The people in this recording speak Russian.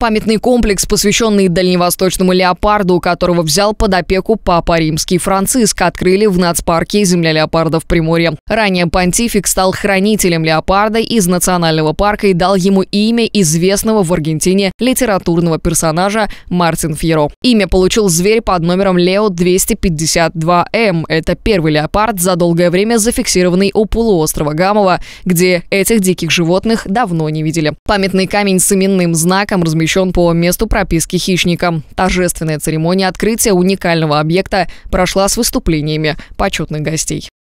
Памятный комплекс, посвященный дальневосточному леопарду, которого взял под опеку Папа Римский Франциск, открыли в нацпарке «Земля леопардов» Приморье. Ранее понтифик стал хранителем леопарда из национального парка и дал ему имя известного в Аргентине литературного персонажа Мартин Фьеро. Имя получил зверь под номером Лео 252М. Эм. Это первый леопард за долгое время зафиксированный у полуострова Гамова, где этих диких животных давно не видели. Памятный камень с именным знаком размещен освещен по месту прописки хищника. Торжественная церемония открытия уникального объекта прошла с выступлениями почетных гостей.